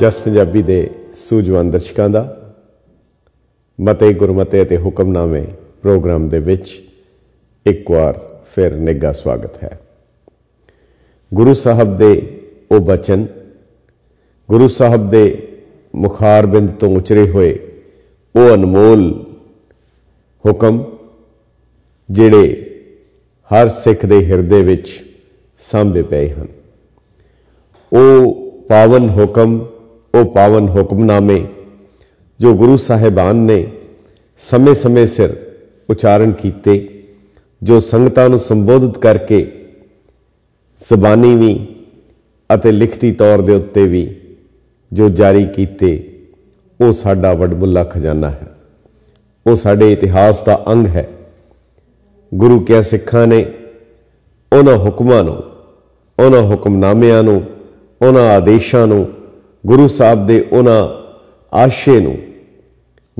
ਜਸ ਪੰਜਾਬੀ ਦੇ ਸੂਝਵਾਨ ਦਰਸ਼ਕਾਂ ਦਾ ਮਤੇ ਗੁਰਮਤੇ ਅਤੇ ਹੁਕਮਨਾਮੇ ਪ੍ਰੋਗਰਾਮ ਦੇ ਵਿੱਚ ਇੱਕ ਵਾਰ ਫਿਰ ਨਿੱਘਾ ਸਵਾਗਤ ਹੈ ਗੁਰੂ ਸਾਹਿਬ ਦੇ ਉਹ ਬਚਨ ਗੁਰੂ ਸਾਹਿਬ ਦੇ ਮੁਖਾਰਬਿੰਦ ਤੋਂ ਉਚਰੇ ਹੋਏ ਉਹ ਅਨਮੋਲ ਹੁਕਮ ਜਿਹੜੇ ਹਰ ਸਿੱਖ ਦੇ ਹਿਰਦੇ ਵਿੱਚ ਸਾਂਭੇ ਪਏ ਹਨ ਉਹ ਪਾਵਨ ਹੁਕਮ ਉਹ ਪਾਵਨ ਹੁਕਮਨਾਮੇ ਜੋ ਗੁਰੂ ਸਾਹਿਬਾਨ ਨੇ ਸਮੇਂ-ਸਮੇਂ ਸਿਰ ਉਚਾਰਨ ਕੀਤੇ ਜੋ ਸੰਗਤਾਂ ਨੂੰ ਸੰਬੋਧਿਤ ਕਰਕੇ ਜ਼ਬਾਨੀ ਵੀ ਅਤੇ ਲਿਖਤੀ ਤੌਰ ਦੇ ਉੱਤੇ ਵੀ ਜੋ ਜਾਰੀ ਕੀਤੇ ਉਹ ਸਾਡਾ ਵੱਡਮੁੱਲਾ ਖਜ਼ਾਨਾ ਹੈ ਉਹ ਸਾਡੇ ਇਤਿਹਾਸ ਦਾ ਅੰਗ ਹੈ ਗੁਰੂ ਕਿਆ ਸਿੱਖਾਂ ਨੇ ਉਹਨਾਂ ਹੁਕਮਾਂ ਨੂੰ ਉਹਨਾਂ ਹੁਕਮਨਾਮਿਆਂ ਨੂੰ ਉਹਨਾਂ ਆਦੇਸ਼ਾਂ ਨੂੰ ਗੁਰੂ ਸਾਹਿਬ ਦੇ ਉਹਨਾਂ ਆਸ਼ੇ ਨੂੰ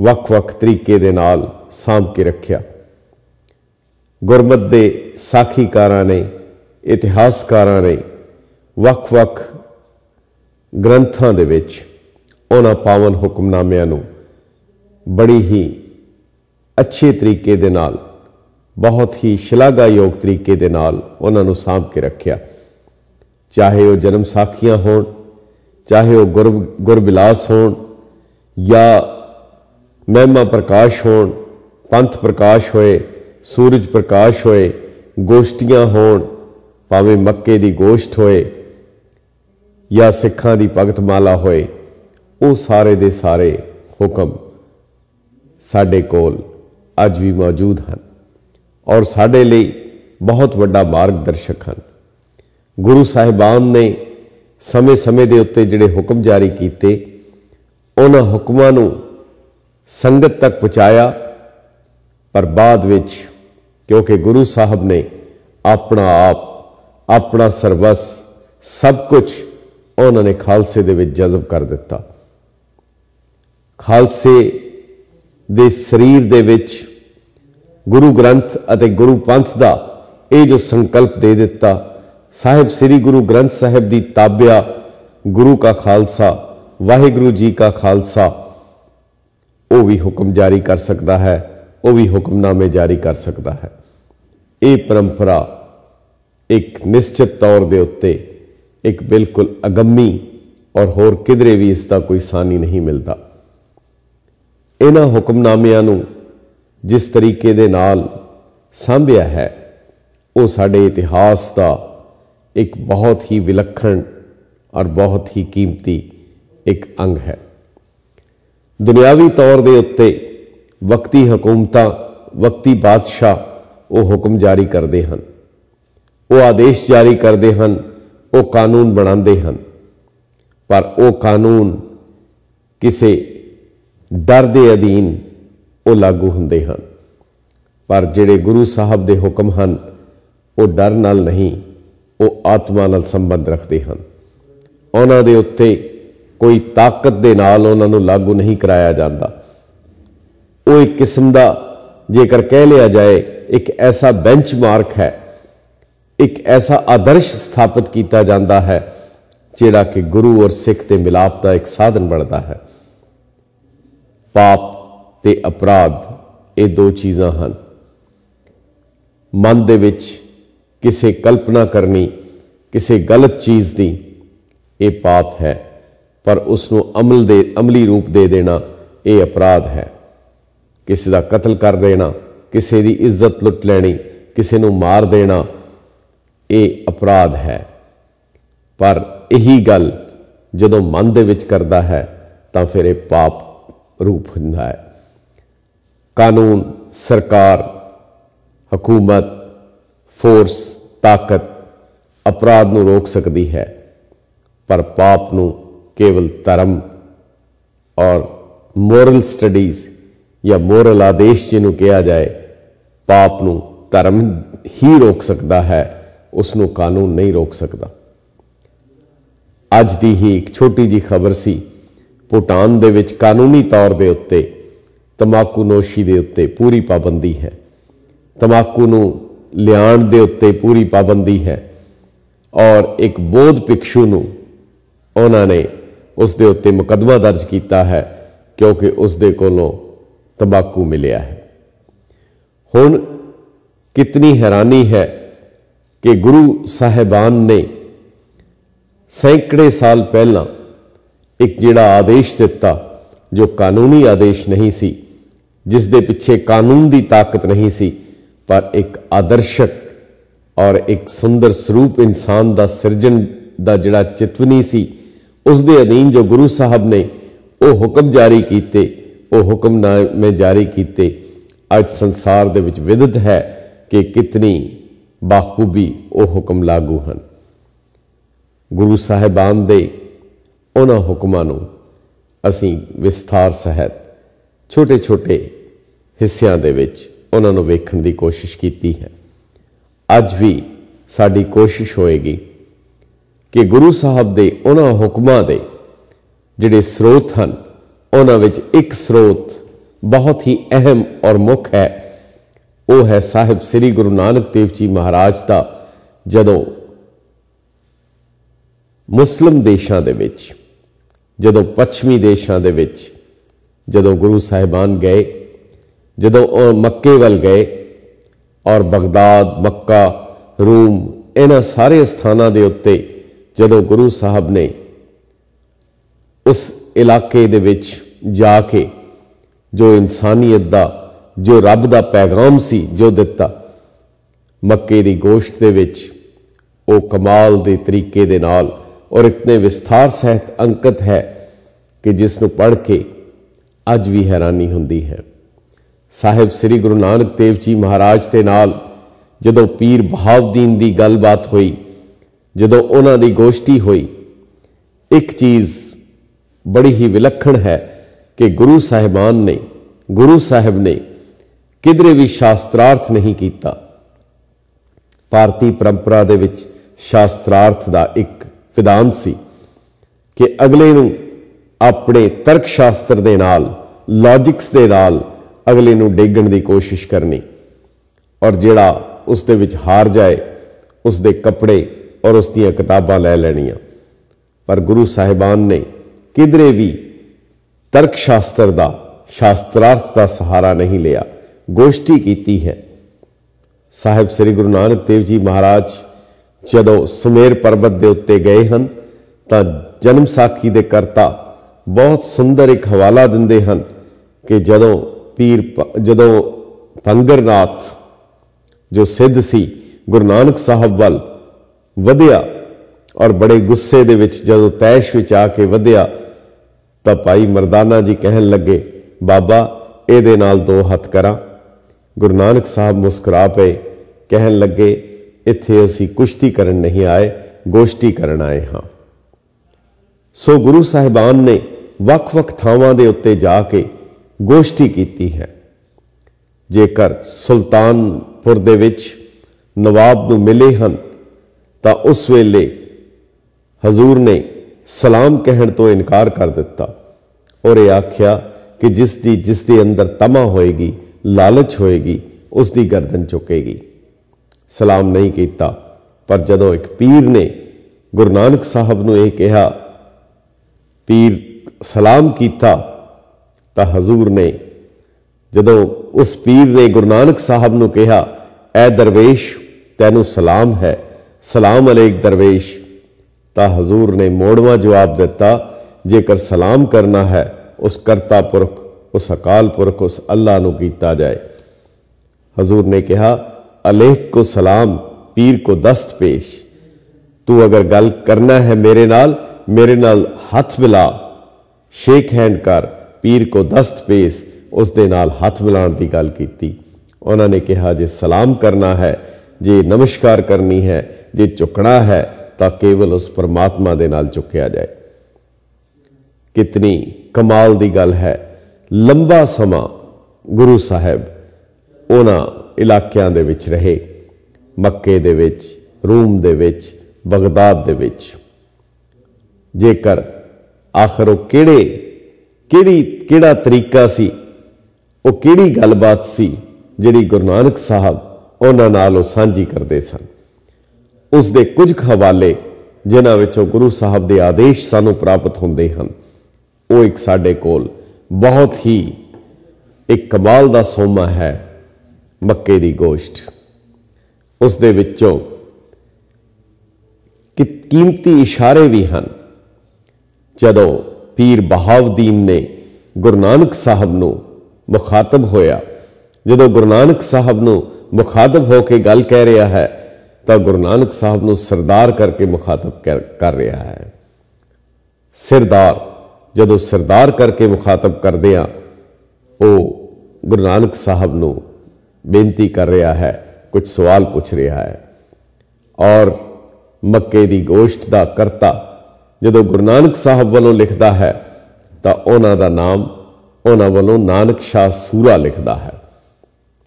ਵੱਖ-ਵੱਖ ਤਰੀਕੇ ਦੇ ਨਾਲ ਸਾਂਭ ਕੇ ਰੱਖਿਆ ਗੁਰਮਤ ਦੇ ਸਾਖੀਕਾਰਾਂ ਨੇ ਇਤਿਹਾਸਕਾਰਾਂ ਨੇ ਵੱਖ-ਵੱਖ ਗ੍ਰੰਥਾਂ ਦੇ ਵਿੱਚ ਉਹਨਾਂ ਪਾਵਨ ਹੁਕਮਨਾਮਿਆਂ ਨੂੰ ਬੜੀ ਹੀ ਅੱਛੇ ਤਰੀਕੇ ਦੇ ਨਾਲ ਬਹੁਤ ਹੀ ਸ਼ਲਾਘਾਯੋਗ ਤਰੀਕੇ ਦੇ ਨਾਲ ਉਹਨਾਂ ਨੂੰ ਸਾਂਭ ਕੇ ਰੱਖਿਆ ਚਾਹੇ ਉਹ ਜਨਮ ਸਾਖੀਆਂ ਹੋਣ ਚਾਹੇ ਉਹ ਗੁਰ ਗੁਰਬਿਲਾਸ ਹੋਣ ਜਾਂ ਮਹਿਮਾ ਪ੍ਰਕਾਸ਼ ਹੋਣ ਪੰਥ ਪ੍ਰਕਾਸ਼ ਹੋਏ ਸੂਰਜ ਪ੍ਰਕਾਸ਼ ਹੋਏ ਗੋਸ਼ਟੀਆਂ ਹੋਣ ਭਾਵੇਂ ਮੱਕੇ ਦੀ ਗੋਸ਼ਟ ਹੋਏ ਜਾਂ ਸਿੱਖਾਂ ਦੀ ਭਗਤ ਮਾਲਾ ਹੋਏ ਉਹ ਸਾਰੇ ਦੇ ਸਾਰੇ ਹੁਕਮ ਸਾਡੇ ਕੋਲ ਅੱਜ ਵੀ ਮੌਜੂਦ ਹਨ ਔਰ ਸਾਡੇ ਲਈ ਬਹੁਤ ਵੱਡਾ ਮਾਰਗਦਰਸ਼ਕ ਹਨ ਗੁਰੂ ਸਾਹਿਬਾਨ ਨੇ ਸਮੇਂ-ਸਮੇਂ ਦੇ ਉੱਤੇ ਜਿਹੜੇ ਹੁਕਮ ਜਾਰੀ ਕੀਤੇ ਉਹਨਾਂ ਹੁਕਮਾਂ ਨੂੰ ਸੰਗਤ ਤੱਕ ਪਹੁੰਚਾਇਆ ਪਰ ਬਾਅਦ ਵਿੱਚ ਕਿਉਂਕਿ ਗੁਰੂ ਸਾਹਿਬ ਨੇ ਆਪਣਾ ਆਪ ਆਪਣਾ ਸਰਵਸ ਸਭ ਕੁਝ ਉਹਨਾਂ ਨੇ ਖਾਲਸੇ ਦੇ ਵਿੱਚ ਜਜ਼ਬ ਕਰ ਦਿੱਤਾ ਖਾਲਸੇ ਦੇ ਸਰੀਰ ਦੇ ਵਿੱਚ ਗੁਰੂ ਗ੍ਰੰਥ ਅਤੇ ਗੁਰੂ ਪੰਥ ਦਾ ਇਹ ਜੋ ਸੰਕਲਪ ਦੇ ਦਿੱਤਾ ਸਾਹਿਬ ਸ੍ਰੀ ਗੁਰੂ ਗ੍ਰੰਥ ਸਾਹਿਬ ਦੀ ਤਾਬਿਆ ਗੁਰੂ ਕਾ ਖਾਲਸਾ ਵਾਹਿਗੁਰੂ ਜੀ ਕਾ ਖਾਲਸਾ ਉਹ ਵੀ ਹੁਕਮ ਜਾਰੀ ਕਰ ਸਕਦਾ ਹੈ ਉਹ ਵੀ ਹੁਕਮਨਾਮੇ ਜਾਰੀ ਕਰ ਸਕਦਾ ਹੈ ਇਹ ਪਰੰਪਰਾ ਇੱਕ ਨਿਸ਼ਚਿਤ ਤੌਰ ਦੇ ਉੱਤੇ ਇੱਕ ਬਿਲਕੁਲ ਅਗੰਮੀ ਔਰ ਹੋਰ ਕਿਧਰੇ ਵੀ ਇਸ ਦਾ ਕੋਈ ਸਾਨੀ ਨਹੀਂ ਮਿਲਦਾ ਇਹਨਾਂ ਹੁਕਮਨਾਮਿਆਂ ਨੂੰ ਜਿਸ ਤਰੀਕੇ ਦੇ ਨਾਲ ਸਾਂਭਿਆ ਹੈ ਉਹ ਸਾਡੇ ਇਤਿਹਾਸ ਦਾ ਇੱਕ ਬਹੁਤ ਹੀ ਵਿਲੱਖਣ ਔਰ ਬਹੁਤ ਹੀ ਕੀਮਤੀ ਇੱਕ ਅੰਗ ਹੈ ਦੁਨਿਆਵੀ ਤੌਰ ਦੇ ਉੱਤੇ ਵਕਤੀ ਹਕੂਮਤਾਂ ਵਕਤੀ ਬਾਦਸ਼ਾਹ ਉਹ ਹੁਕਮ ਜਾਰੀ ਕਰਦੇ ਹਨ ਉਹ ਆਦੇਸ਼ ਜਾਰੀ ਕਰਦੇ ਹਨ ਉਹ ਕਾਨੂੰਨ ਬਣਾਉਂਦੇ ਹਨ ਪਰ ਉਹ ਕਾਨੂੰਨ ਕਿਸੇ ਡਰ ਦੇ ਅਧੀਨ ਉਹ ਲਾਗੂ ਹੁੰਦੇ ਹਨ ਪਰ ਜਿਹੜੇ ਗੁਰੂ ਸਾਹਿਬ ਦੇ ਹੁਕਮ ਹਨ ਉਹ ਡਰ ਨਾਲ ਨਹੀਂ ਉਹ ਆਤਮਾ ਨਾਲ ਸੰਬੰਧ ਰੱਖਦੇ ਹਨ ਉਹਨਾਂ ਦੇ ਉੱਤੇ ਕੋਈ ਤਾਕਤ ਦੇ ਨਾਲ ਉਹਨਾਂ ਨੂੰ ਲਾਗੂ ਨਹੀਂ ਕਰਾਇਆ ਜਾਂਦਾ ਉਹ ਇੱਕ ਕਿਸਮ ਦਾ ਜੇਕਰ ਕਹਿ ਲਿਆ ਜਾਏ ਇੱਕ ਐਸਾ ਬੈਂਚਮਾਰਕ ਹੈ ਇੱਕ ਐਸਾ ਆਦਰਸ਼ ਸਥਾਪਿਤ ਕੀਤਾ ਜਾਂਦਾ ਹੈ ਜਿਹੜਾ ਕਿ ਗੁਰੂ ਔਰ ਸਿੱਖ ਦੇ ਮਿਲਾਪ ਦਾ ਇੱਕ ਸਾਧਨ ਬਣਦਾ ਹੈ ਪਾਪ ਤੇ ਅਪਰਾਧ ਇਹ ਦੋ ਚੀਜ਼ਾਂ ਹਨ ਮਨ ਦੇ ਵਿੱਚ ਕਿਸੇ ਕਲਪਨਾ ਕਰਨੀ ਕਿਸੇ ਗਲਤ ਚੀਜ਼ ਦੀ ਇਹ ਪਾਪ ਹੈ ਪਰ ਉਸ ਨੂੰ ਅਮਲ ਦੇ ਅਮਲੀ ਰੂਪ ਦੇ ਦੇਣਾ ਇਹ ਅਪਰਾਧ ਹੈ ਕਿਸੇ ਦਾ ਕਤਲ ਕਰ ਦੇਣਾ ਕਿਸੇ ਦੀ ਇੱਜ਼ਤ ਲੁੱਟ ਲੈਣੀ ਕਿਸੇ ਨੂੰ ਮਾਰ ਦੇਣਾ ਇਹ ਅਪਰਾਧ ਹੈ ਪਰ ਇਹੀ ਗੱਲ ਜਦੋਂ ਮਨ ਦੇ ਵਿੱਚ ਕਰਦਾ ਹੈ ਤਾਂ ਫਿਰ ਇਹ ਪਾਪ ਰੂਪ ਹੁੰਦਾ ਹੈ ਕਾਨੂੰਨ ਸਰਕਾਰ ਹਕੂਮਤ ਫੋਰਸ ਤਾਕਤ ਅਪਰਾਧ ਨੂੰ ਰੋਕ ਸਕਦੀ ਹੈ ਪਰ ਪਾਪ ਨੂੰ ਕੇਵਲ ਧਰਮ ਔਰ ਮੋਰਲ ਸਟੱਡੀਜ਼ ਜਾਂ ਮੋਰਲ ਆਦੇਸ਼ ਜਿਹਨੂੰ ਕਿਹਾ ਜਾਏ ਪਾਪ ਨੂੰ ਧਰਮ ਹੀ ਰੋਕ ਸਕਦਾ ਹੈ ਉਸ ਨੂੰ ਕਾਨੂੰਨ ਨਹੀਂ ਰੋਕ ਸਕਦਾ ਅੱਜ ਦੀ ਹੀ ਇੱਕ ਛੋਟੀ ਜੀ ਖਬਰ ਸੀ ਭੂਟਾਨ ਦੇ ਵਿੱਚ ਕਾਨੂੰਨੀ ਤੌਰ ਦੇ ਉੱਤੇ ਤਮਾਕੂ ਨੋਸ਼ੀ ਦੇ ਉੱਤੇ ਪੂਰੀ ਪਾਬੰਦੀ ਹੈ ਤਮਾਕੂ ਨੂੰ ਲਿਆਣ ਦੇ ਉੱਤੇ ਪੂਰੀ ਪਾਬੰਦੀ ਹੈ ਔਰ ਇੱਕ ਬੋਧ ਭਿਕਸ਼ੂ ਨੂੰ ਉਹਨਾਂ ਨੇ ਉਸ ਦੇ ਉੱਤੇ ਮੁਕਦਮਾ ਦਰਜ ਕੀਤਾ ਹੈ ਕਿਉਂਕਿ ਉਸ ਦੇ ਕੋਲੋਂ ਤੰਬਾਕੂ ਮਿਲਿਆ ਹੈ ਹੁਣ ਕਿਤਨੀ ਹੈਰਾਨੀ ਹੈ ਕਿ ਗੁਰੂ ਸਾਹਿਬਾਨ ਨੇ ਸੈਂਕੜੇ ਸਾਲ ਪਹਿਲਾਂ ਇੱਕ ਜਿਹੜਾ ਆਦੇਸ਼ ਦਿੱਤਾ ਜੋ ਕਾਨੂੰਨੀ ਆਦੇਸ਼ ਨਹੀਂ ਸੀ ਜਿਸ ਦੇ ਪਿੱਛੇ ਕਾਨੂੰਨ ਦੀ ਤਾਕਤ ਨਹੀਂ ਸੀ ਪਰ ਇੱਕ ਆਦਰਸ਼ਕ ਔਰ ਇੱਕ ਸੁੰਦਰ ਸਰੂਪ ਇਨਸਾਨ ਦਾ ਸਿਰਜਣ ਦਾ ਜਿਹੜਾ ਚਿਤਵਨੀ ਸੀ ਉਸ ਦੇ ਅਧੀਨ ਜੋ ਗੁਰੂ ਸਾਹਿਬ ਨੇ ਉਹ ਹੁਕਮ ਜਾਰੀ ਕੀਤੇ ਉਹ ਹੁਕਮ ਮੈਂ ਜਾਰੀ ਕੀਤੇ ਅੱਜ ਸੰਸਾਰ ਦੇ ਵਿੱਚ ਵਿਦਿਤ ਹੈ ਕਿ ਕਿਤਨੀ ਬਾਖੂਬੀ ਉਹ ਹੁਕਮ ਲਾਗੂ ਹਨ ਗੁਰੂ ਸਾਹਿਬਾਨ ਦੇ ਉਹਨਾਂ ਹੁਕਮਾਂ ਨੂੰ ਅਸੀਂ ਵਿਸਥਾਰ ਸਹਿਤ ਛੋਟੇ-ਛੋਟੇ ਹਿੱਸਿਆਂ ਦੇ ਵਿੱਚ ਉਹਨਾਂ ਨੂੰ ਵੇਖਣ ਦੀ ਕੋਸ਼ਿਸ਼ ਕੀਤੀ ਹੈ ਅੱਜ ਵੀ ਸਾਡੀ ਕੋਸ਼ਿਸ਼ ਹੋਏਗੀ ਕਿ ਗੁਰੂ ਸਾਹਿਬ ਦੇ ਉਹਨਾਂ ਹੁਕਮਾਂ ਦੇ ਜਿਹੜੇ ਸਰੋਤ ਹਨ ਉਹਨਾਂ ਵਿੱਚ ਇੱਕ ਸਰੋਤ ਬਹੁਤ ਹੀ ਅਹਿਮ ਔਰ ਮੁੱਖ ਹੈ ਉਹ ਹੈ ਸਾਹਿਬ ਸ੍ਰੀ ਗੁਰੂ ਨਾਨਕ ਦੇਵ ਜੀ ਮਹਾਰਾਜ ਦਾ ਜਦੋਂ ਮੁਸਲਮ ਦੇਸ਼ਾਂ ਦੇ ਵਿੱਚ ਜਦੋਂ ਪੱਛਮੀ ਦੇਸ਼ਾਂ ਦੇ ਵਿੱਚ ਜਦੋਂ ਗੁਰੂ ਸਾਹਿਬਾਨ ਗਏ ਜਦੋਂ ਉਹ ਮੱਕੇ ਵੱਲ ਗਏ ਔਰ ਬਗਦਾਦ ਮੱਕਾ ਰੂਮ ਇਹਨਾਂ ਸਾਰੇ ਸਥਾਨਾਂ ਦੇ ਉੱਤੇ ਜਦੋਂ ਗੁਰੂ ਸਾਹਿਬ ਨੇ ਉਸ ਇਲਾਕੇ ਦੇ ਵਿੱਚ ਜਾ ਕੇ ਜੋ ਇਨਸਾਨੀਅਤ ਦਾ ਜੋ ਰੱਬ ਦਾ ਪੈਗਾਮ ਸੀ ਜੋ ਦਿੱਤਾ ਮੱਕੇ ਦੀ ਗੋਸ਼ਟ ਦੇ ਵਿੱਚ ਉਹ ਕਮਾਲ ਦੇ ਤਰੀਕੇ ਦੇ ਨਾਲ ਔਰ ਇਤਨੇ ਵਿਸਥਾਰ ਸਹਿਤ ਅੰਕਿਤ ਹੈ ਕਿ ਜਿਸ ਨੂੰ ਪੜ੍ਹ ਕੇ ਅੱਜ ਵੀ ਹੈਰਾਨੀ ਹੁੰਦੀ ਹੈ ਸਾਹਿਬ ਸ੍ਰੀ ਗੁਰੂ ਨਾਨਕ ਦੇਵ ਜੀ ਮਹਾਰਾਜ ਦੇ ਨਾਲ ਜਦੋਂ ਪੀਰ ਬਹਾਵਦੀਨ ਦੀ ਗੱਲਬਾਤ ਹੋਈ ਜਦੋਂ ਉਹਨਾਂ ਦੀ ਗੋਸ਼ਟੀ ਹੋਈ ਇੱਕ ਚੀਜ਼ ਬੜੀ ਹੀ ਵਿਲੱਖਣ ਹੈ ਕਿ ਗੁਰੂ ਸਾਹਿਬਾਨ ਨੇ ਗੁਰੂ ਸਾਹਿਬ ਨੇ ਕਿਦਰੇ ਵੀ ਸ਼ਾਸਤਰਾਰਥ ਨਹੀਂ ਕੀਤਾ ਭਾਰਤੀ ਪਰੰਪਰਾ ਦੇ ਵਿੱਚ ਸ਼ਾਸਤਰਾਰਥ ਦਾ ਇੱਕ ਵਿਧਾਨ ਸੀ ਕਿ ਅਗਲੇ ਨੂੰ ਆਪਣੇ ਤਰਕ ਸ਼ਾਸਤਰ ਦੇ ਨਾਲ ਲੌਜਿਕਸ ਦੇ ਨਾਲ ਅਗਲੇ ਨੂੰ ਡੇਗਣ ਦੀ ਕੋਸ਼ਿਸ਼ ਕਰਨੀ ਔਰ ਜਿਹੜਾ ਉਸ ਦੇ ਵਿੱਚ ਹਾਰ ਜਾਏ ਉਸ ਦੇ ਕੱਪੜੇ ਔਰ ਉਸ ਦੀਆਂ ਕਿਤਾਬਾਂ ਲੈ ਲੈਣੀਆਂ ਪਰ ਗੁਰੂ ਸਾਹਿਬਾਨ ਨੇ ਕਿਧਰੇ ਵੀ ਤਰਕ ਸ਼ਾਸਤਰ ਦਾ ਸ਼ਾਸਤਰਾਰਥ ਦਾ ਸਹਾਰਾ ਨਹੀਂ ਲਿਆ ਗੋਸ਼ਟੀ ਕੀਤੀ ਹੈ ਸਾਹਿਬ ਸ੍ਰੀ ਗੁਰੂ ਨਾਨਕ ਦੇਵ ਜੀ ਮਹਾਰਾਜ ਜਦੋਂ ਸੁਮੇਰ ਪਰਬਤ ਦੇ ਉੱਤੇ ਗਏ ਹਨ ਤਾਂ ਜਨਮ ਸਾਖੀ ਦੇ ਕਰਤਾ ਬਹੁਤ ਸੁੰਦਰ ਇੱਕ ਹਵਾਲਾ ਦਿੰਦੇ ਹਨ ਕਿ ਜਦੋਂ ਪੀਰ ਜਦੋਂ ਪੰਗਰਨਾਥ ਜੋ ਸਿੱਧ ਸੀ ਗੁਰੂ ਨਾਨਕ ਸਾਹਿਬ ਵੱਲ ਵਧਿਆ ਔਰ ਬੜੇ ਗੁੱਸੇ ਦੇ ਵਿੱਚ ਜਦੋਂ ਤੈਸ਼ ਵਿੱਚ ਆ ਕੇ ਵਧਿਆ ਤਾਂ ਭਾਈ ਮਰਦਾਨਾ ਜੀ ਕਹਿਣ ਲੱਗੇ ਬਾਬਾ ਇਹਦੇ ਨਾਲ ਦੋ ਹੱਥ ਕਰਾਂ ਗੁਰੂ ਨਾਨਕ ਸਾਹਿਬ ਮੁਸਕਰਾ ਪਏ ਕਹਿਣ ਲੱਗੇ ਇੱਥੇ ਅਸੀਂ ਕੁਸ਼ਤੀ ਕਰਨ ਨਹੀਂ ਆਏ ਗੋਸ਼ਟੀ ਕਰਨ ਆਏ ਹਾਂ ਸੋ ਗੁਰੂ ਸਾਹਿਬਾਨ ਨੇ ਵੱਖ-ਵੱਖ ਥਾਵਾਂ ਦੇ ਉੱਤੇ ਜਾ ਕੇ ਗੋਸ਼ਟੀ ਕੀਤੀ ਹੈ ਜੇਕਰ ਸੁਲਤਾਨਪੁਰ ਦੇ ਵਿੱਚ ਨਵਾਬ ਨੂੰ ਮਿਲੇ ਹਨ ਤਾਂ ਉਸ ਵੇਲੇ ਹਜ਼ੂਰ ਨੇ ਸਲਾਮ ਕਹਿਣ ਤੋਂ ਇਨਕਾਰ ਕਰ ਦਿੱਤਾ ਔਰ ਇਹ ਆਖਿਆ ਕਿ ਜਿਸ ਦੀ ਜਿਸ ਦੇ ਅੰਦਰ ਤਮਾ ਹੋਏਗੀ ਲਾਲਚ ਹੋਏਗੀ ਉਸ ਦੀ ਗਰਦਨ ਚੁੱਕੇਗੀ ਸਲਾਮ ਨਹੀਂ ਕੀਤਾ ਪਰ ਜਦੋਂ ਇੱਕ ਪੀਰ ਨੇ ਗੁਰੂ ਨਾਨਕ ਸਾਹਿਬ ਨੂੰ ਇਹ ਕਿਹਾ ਪੀਰ ਸਲਾਮ ਕੀਤਾ ਤਾਂ ਹਜ਼ੂਰ ਨੇ ਜਦੋਂ ਉਸ ਪੀਰ ਨੇ ਗੁਰੂ ਨਾਨਕ ਸਾਹਿਬ ਨੂੰ ਕਿਹਾ ਐ ਦਰਵੇਸ਼ ਤੈਨੂੰ ਸਲਾਮ ਹੈ ਸਲਾਮ ਅਲੈਕ ਦਰਵੇਸ਼ ਤਾਂ ਹਜ਼ੂਰ ਨੇ ਮੋੜਵਾ ਜਵਾਬ ਦਿੱਤਾ ਜੇਕਰ ਸਲਾਮ ਕਰਨਾ ਹੈ ਉਸ ਕਰਤਾ ਪੁਰਖ ਉਸ ਅਕਾਲ ਪੁਰਖ ਉਸ ਅੱਲਾ ਨੂੰ ਕੀਤਾ ਜਾਏ ਹਜ਼ੂਰ ਨੇ ਕਿਹਾ ਅਲੇਖ ਕੋ ਸਲਾਮ ਪੀਰ ਕੋ ਦਸਤ ਪੇਸ਼ ਤੂੰ ਅਗਰ ਗੱਲ ਕਰਨਾ ਹੈ ਮੇਰੇ ਨਾਲ ਮੇਰੇ ਨਾਲ ਹੱਥ ਮਿਲਾ ਸ਼ੇਕ ਹੈਂਡ ਕਰ ਪੀਰ ਕੋ ਦਸਤ ਪੇਸ ਉਸ ਦੇ ਨਾਲ ਹੱਥ ਮਿਲਾਉਣ ਦੀ ਗੱਲ ਕੀਤੀ ਉਹਨਾਂ ਨੇ ਕਿਹਾ ਜੇ ਸਲਾਮ ਕਰਨਾ ਹੈ ਜੇ ਨਮਸਕਾਰ ਕਰਨੀ ਹੈ ਜੇ ਝੁਕਣਾ ਹੈ ਤਾਂ ਕੇਵਲ ਉਸ ਪਰਮਾਤਮਾ ਦੇ ਨਾਲ ਝੁਕਿਆ ਜਾਏ ਕਿਤਨੀ ਕਮਾਲ ਦੀ ਗੱਲ ਹੈ ਲੰਬਾ ਸਮਾਂ ਗੁਰੂ ਸਾਹਿਬ ਉਹਨਾਂ ਇਲਾਕਿਆਂ ਦੇ ਵਿੱਚ ਰਹੇ ਮੱਕੇ ਦੇ ਵਿੱਚ ਰੂਮ ਦੇ ਵਿੱਚ ਬਗਦਾਦ ਦੇ ਵਿੱਚ ਜੇਕਰ ਆਖਰ ਉਹ ਕਿਹੜੇ ਕਿਹੜੀ ਕਿਹੜਾ ਤਰੀਕਾ ਸੀ ਉਹ ਕਿਹੜੀ ਗੱਲਬਾਤ ਸੀ ਜਿਹੜੀ ਗੁਰੂ ਨਾਨਕ ਸਾਹਿਬ ਉਹਨਾਂ ਨਾਲ ਉਹ ਸਾਂਝੀ ਕਰਦੇ ਸਨ ਉਸ ਦੇ ਕੁਝ ਹਵਾਲੇ ਜਿਨ੍ਹਾਂ ਵਿੱਚੋਂ ਗੁਰੂ ਸਾਹਿਬ ਦੇ ਆਦੇਸ਼ ਸਾਨੂੰ ਪ੍ਰਾਪਤ ਹੁੰਦੇ ਹਨ ਉਹ ਇੱਕ ਸਾਡੇ ਕੋਲ ਬਹੁਤ ਹੀ ਇੱਕ ਕਮਾਲ ਦਾ ਸੋਮਾ ਹੈ ਮੱਕੇ ਦੀ ਗੋਸ਼ਟ ਉਸ ਦੇ ਵਿੱਚੋਂ ਕੀਮਤੀ ਇਸ਼ਾਰੇ ਵੀ ਹਨ ਜਦੋਂ ਪੀਰ ਬਹਾਉਦੀਨ ਨੇ ਗੁਰੂ ਨਾਨਕ ਸਾਹਿਬ ਨੂੰ ਮੁਖਾਤਬ ਹੋਇਆ ਜਦੋਂ ਗੁਰੂ ਨਾਨਕ ਸਾਹਿਬ ਨੂੰ ਮੁਖਾਤਬ ਹੋ ਕੇ ਗੱਲ ਕਹਿ ਰਿਹਾ ਹੈ ਤਾਂ ਗੁਰੂ ਨਾਨਕ ਸਾਹਿਬ ਨੂੰ ਸਰਦਾਰ ਕਰਕੇ ਮੁਖਾਤਬ ਕਰ ਰਿਹਾ ਹੈ ਸਰਦਾਰ ਜਦੋਂ ਸਰਦਾਰ ਕਰਕੇ ਮੁਖਾਤਬ ਕਰਦੇ ਆ ਉਹ ਗੁਰੂ ਨਾਨਕ ਸਾਹਿਬ ਨੂੰ ਬੇਨਤੀ ਕਰ ਰਿਹਾ ਹੈ ਕੁਝ ਸਵਾਲ ਪੁੱਛ ਰਿਹਾ ਹੈ ਔਰ ਮੱਕੇ ਦੀ ਗੋਸ਼ਟ ਦਾ ਕਰਤਾ ਜਦੋਂ ਗੁਰੂ ਨਾਨਕ ਸਾਹਿਬ ਵੱਲੋਂ ਲਿਖਦਾ ਹੈ ਤਾਂ ਉਹਨਾਂ ਦਾ ਨਾਮ ਉਹਨਾਂ ਵੱਲੋਂ ਨਾਨਕ ਸ਼ਾਹ ਸੂਰਾ ਲਿਖਦਾ ਹੈ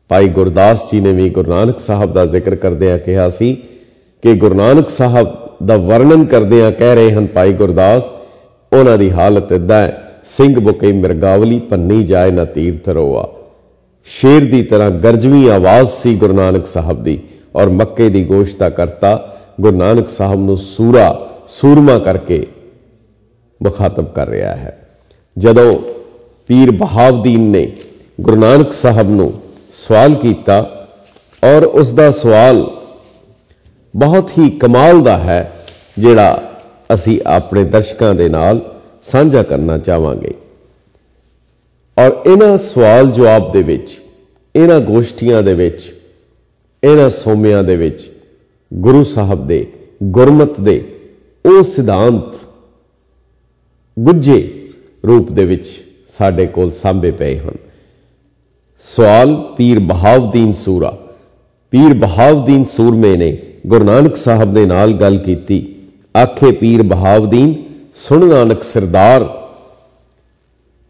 ਭਾਈ ਗੁਰਦਾਸ ਜੀ ਨੇ ਵੀ ਗੁਰੂ ਨਾਨਕ ਸਾਹਿਬ ਦਾ ਜ਼ਿਕਰ ਕਰਦੇ ਆ ਕਿਹਾ ਸੀ ਕਿ ਗੁਰੂ ਨਾਨਕ ਸਾਹਿਬ ਦਾ ਵਰਣਨ ਕਰਦੇ ਆ ਕਹਿ ਰਹੇ ਹਨ ਭਾਈ ਗੁਰਦਾਸ ਉਹਨਾਂ ਦੀ ਹਾਲਤ ਇਦਾਂ ਹੈ ਸਿੰਘ ਬੁਕਈ ਮਿਰਗਾਵਲੀ ਪੰਨੀ ਜਾਏ ਨਾ ਤੀਰ ਰੋਆ ਸ਼ੇਰ ਦੀ ਤਰ੍ਹਾਂ ਗਰਜਵੀਂ ਆਵਾਜ਼ ਸੀ ਗੁਰੂ ਨਾਨਕ ਸਾਹਿਬ ਦੀ ਔਰ ਮੱਕੇ ਦੀ ਗੋਸ਼ਤਾ ਕਰਤਾ ਗੁਰੂ ਨਾਨਕ ਸਾਹਿਬ ਨੂੰ ਸੂਰਾ ਸੂਰਮਾ ਕਰਕੇ ਮੁਖਾਤਬ ਕਰ ਰਿਹਾ ਹੈ ਜਦੋਂ ਪੀਰ ਬਹਾਵਦੀਨ ਨੇ ਗੁਰੂ ਨਾਨਕ ਸਾਹਿਬ ਨੂੰ ਸਵਾਲ ਕੀਤਾ ਔਰ ਉਸ ਦਾ ਸਵਾਲ ਬਹੁਤ ਹੀ ਕਮਾਲ ਦਾ ਹੈ ਜਿਹੜਾ ਅਸੀਂ ਆਪਣੇ ਦਰਸ਼ਕਾਂ ਦੇ ਨਾਲ ਸਾਂਝਾ ਕਰਨਾ ਚਾਹਾਂਗੇ ਔਰ ਇਹਨਾਂ ਸਵਾਲ ਜਵਾਬ ਦੇ ਵਿੱਚ ਇਹਨਾਂ ਗੋਸ਼ਟੀਆਂ ਦੇ ਵਿੱਚ ਇਹਨਾਂ ਸੋਮਿਆਂ ਦੇ ਵਿੱਚ ਗੁਰੂ ਸਾਹਿਬ ਦੇ ਗੁਰਮਤ ਦੇ ਉਹ ਸਿਧਾਂਤ ਗੁੱਝੇ ਰੂਪ ਦੇ ਵਿੱਚ ਸਾਡੇ ਕੋਲ ਸਾਹਮਣੇ ਪਏ ਹਨ ਸਵਾਲ ਪੀਰ ਬਹਾਵਦੀਨ ਸੂਰਾ ਪੀਰ ਬਹਾਵਦੀਨ ਸੂਰਮੇ ਨੇ ਗੁਰੂ ਨਾਨਕ ਸਾਹਿਬ ਦੇ ਨਾਲ ਗੱਲ ਕੀਤੀ ਆਖੇ ਪੀਰ ਬਹਾਵਦੀਨ ਸੁਣ ਨਾਨਕ ਸਰਦਾਰ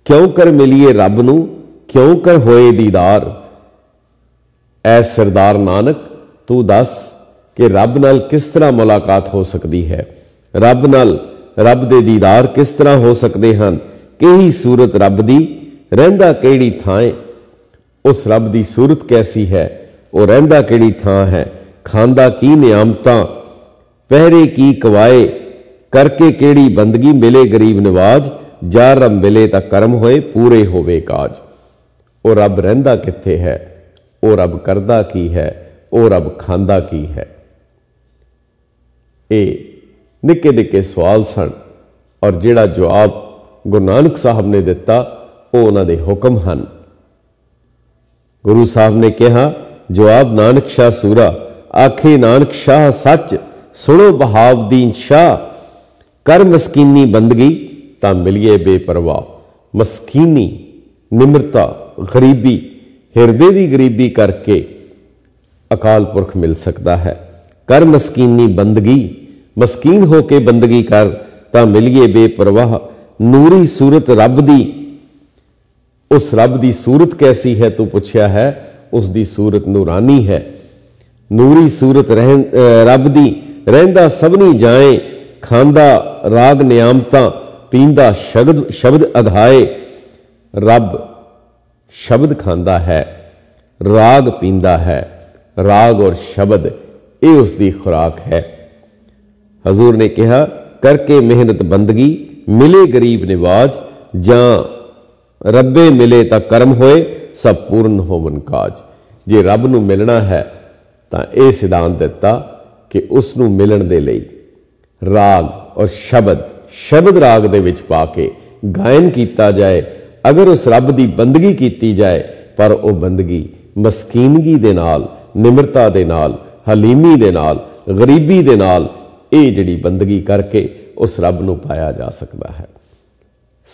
ਕਿਉਂ ਕਰ ਮਿਲੀਏ ਰੱਬ ਨੂੰ ਕਿਉਂ ਕਰ ਹੋਏ ਦੀਦਾਰ ਐ ਸਰਦਾਰ ਨਾਨਕ ਤੂੰ ਦੱਸ ਕਿ ਰੱਬ ਨਾਲ ਕਿਸ ਤਰ੍ਹਾਂ ਮੁਲਾਕਾਤ ਹੋ ਸਕਦੀ ਹੈ ਰੱਬ ਨਾਲ ਰੱਬ ਦੇ ਦੀਦਾਰ ਕਿਸ ਤਰ੍ਹਾਂ ਹੋ ਸਕਦੇ ਹਨ ਕਿਹੀ ਸੂਰਤ ਰੱਬ ਦੀ ਰਹਿੰਦਾ ਕਿਹੜੀ ਥਾਂ ਹੈ ਉਸ ਰੱਬ ਦੀ ਸੂਰਤ ਕੈਸੀ ਹੈ ਉਹ ਰਹਿੰਦਾ ਕਿਹੜੀ ਥਾਂ ਹੈ ਖਾਂਦਾ ਕੀ ਨਿਆਮਤਾਂ ਪਹਿਰੇ ਕੀ ਕਵਾਏ ਕਰਕੇ ਕਿਹੜੀ ਬੰਦਗੀ ਮਿਲੇ ਗਰੀਬ ਨਿਵਾਜ ਜਾ ਰਮ ਮਿਲੇ ਤਾਂ ਕਰਮ ਹੋਏ ਪੂਰੇ ਹੋਵੇ ਕਾਜ ਉਹ ਰੱਬ ਰਹਿੰਦਾ ਕਿੱਥੇ ਹੈ ਉਹ ਰੱਬ ਕਰਦਾ ਕੀ ਹੈ ਉਹ ਰੱਬ ਖਾਂਦਾ ਕੀ ਹੈ ਇਹ ਨਿੱਕੇ ਨਿੱਕੇ ਸਵਾਲ ਸਨ ਔਰ ਜਿਹੜਾ ਜਵਾਬ ਗੁਰੂ ਨਾਨਕ ਸਾਹਿਬ ਨੇ ਦਿੱਤਾ ਉਹ ਉਹਨਾਂ ਦੇ ਹੁਕਮ ਹਨ ਗੁਰੂ ਸਾਹਿਬ ਨੇ ਕਿਹਾ ਜਵਾਬ ਨਾਨਕ ਸ਼ਾਹ ਸੂਰਾ ਆਖੇ ਨਾਨਕ ਸ਼ਾਹ ਸੱਚ ਸੁਣੋ ਬਹਾਵਦੀਨ ਦੀਨ ਸ਼ਾਹ ਕਰ ਮਸਕੀਨੀ ਬੰਦਗੀ ਤਾਂ ਮਿਲਿਏ ਬੇਪਰਵਾ ਮਸਕੀਨੀ ਨਿਮਰਤਾ ਗਰੀਬੀ ਹਿਰਦੇ ਦੀ ਗਰੀਬੀ ਕਰਕੇ ਅਕਾਲ ਪੁਰਖ ਮਿਲ ਸਕਦਾ ਹੈ ਕਰ ਮਸਕੀਨੀ ਬੰਦਗੀ ਮਸਕੀਨ ਹੋ ਕੇ ਬੰਦਗੀ ਕਰ ਤਾਂ ਮਿਲੀਏ ਬੇਪਰਵਾਹ ਨੂਰੀ ਸੂਰਤ ਰੱਬ ਦੀ ਉਸ ਰੱਬ ਦੀ ਸੂਰਤ ਕੈਸੀ ਹੈ ਤੂੰ ਪੁੱਛਿਆ ਹੈ ਉਸ ਦੀ ਸੂਰਤ ਨੂਰਾਨੀ ਹੈ ਨੂਰੀ ਸੂਰਤ ਰੱਬ ਦੀ ਰਹਿੰਦਾ ਸਭਨੀ ਜਾਏ ਖਾਂਦਾ ਰਾਗ ਨਿਆਮਤਾ ਪੀਂਦਾ ਸ਼ਬਦ ਸ਼ਬਦ ਅਧਾਏ ਰੱਬ ਸ਼ਬਦ ਖਾਂਦਾ ਹੈ ਰਾਗ ਪੀਂਦਾ ਹੈ ਰਾਗ ਔਰ ਸ਼ਬਦ ਇਹ ਉਸ ਦੀ ਖੁਰਾਕ ਹੈ ਹਜ਼ੂਰ ਨੇ ਕਿਹਾ ਕਰਕੇ ਮਿਹਨਤ ਬੰਦਗੀ ਮਿਲੇ ਗਰੀਬ ਨਿਵਾਜ ਜਾਂ ਰੱਬੇ ਮਿਲੇ ਤਾਂ ਕਰਮ ਹੋਏ ਸਭ ਪੂਰਨ ਹੋਵਨ ਕਾਜ ਜੇ ਰੱਬ ਨੂੰ ਮਿਲਣਾ ਹੈ ਤਾਂ ਇਹ ਸਿਧਾਂਤ ਦਿੱਤਾ ਕਿ ਉਸ ਨੂੰ ਮਿਲਣ ਦੇ ਲਈ ਰਾਗ ਔਰ ਸ਼ਬਦ ਸ਼ਬਦ ਰਾਗ ਦੇ ਵਿੱਚ ਪਾ ਕੇ ਗਾਇਨ ਕੀਤਾ ਜਾਏ ਅਗਰ ਉਸ ਰੱਬ ਦੀ ਬੰਦਗੀ ਕੀਤੀ ਜਾਏ ਪਰ ਉਹ ਬੰਦਗੀ ਮਸਕੀਨਗੀ ਦੇ ਨਾਲ ਨਿਮਰਤਾ ਦੇ ਨਾਲ ਹਲੀਮੀ ਦੇ ਨਾਲ ਗਰੀਬੀ ਦੇ ਨਾਲ ਇਹ ਜਿਹੜੀ ਬੰਦਗੀ ਕਰਕੇ ਉਸ ਰੱਬ ਨੂੰ ਪਾਇਆ ਜਾ ਸਕਦਾ ਹੈ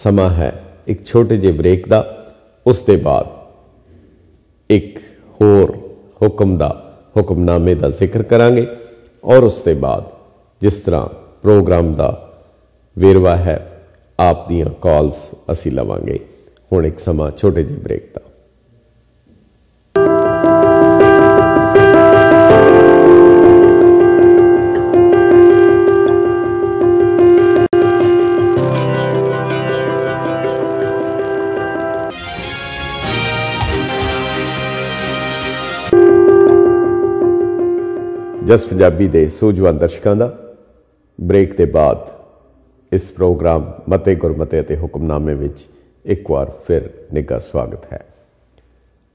ਸਮਾਂ ਹੈ ਇੱਕ ਛੋਟੇ ਜਿਹੇ ਬ੍ਰੇਕ ਦਾ ਉਸ ਦੇ ਬਾਅਦ ਇੱਕ ਹੋਰ ਹੁਕਮ ਦਾ ਹੁਕਮਨਾਮੇ ਦਾ ਜ਼ਿਕਰ ਕਰਾਂਗੇ ਔਰ ਉਸ ਦੇ ਬਾਅਦ ਜਿਸ ਤਰ੍ਹਾਂ ਪ੍ਰੋਗਰਾਮ ਦਾ ਵੇਰਵਾ ਹੈ ਆਪ ਦੀਆਂ ਕਾਲਸ ਅਸੀਂ ਲਵਾਂਗੇ ਹੁਣ ਇੱਕ ਸਮਾਂ ਛੋਟੇ ਜਿਹੇ ਬ੍ਰੇਕ ਦਾ ਜਸ ਪੰਜਾਬੀ ਦੇ ਸੂਝਵਾਨ ਦਰਸ਼ਕਾਂ ਦਾ ਬ੍ਰੇਕ ਦੇ ਬਾਅਦ ਇਸ ਪ੍ਰੋਗਰਾਮ ਮਤੇ ਗੁਰਮਤੇ ਅਤੇ ਹੁਕਮਨਾਮੇ ਵਿੱਚ ਇੱਕ ਵਾਰ ਫਿਰ ਨਿੱਘਾ ਸਵਾਗਤ ਹੈ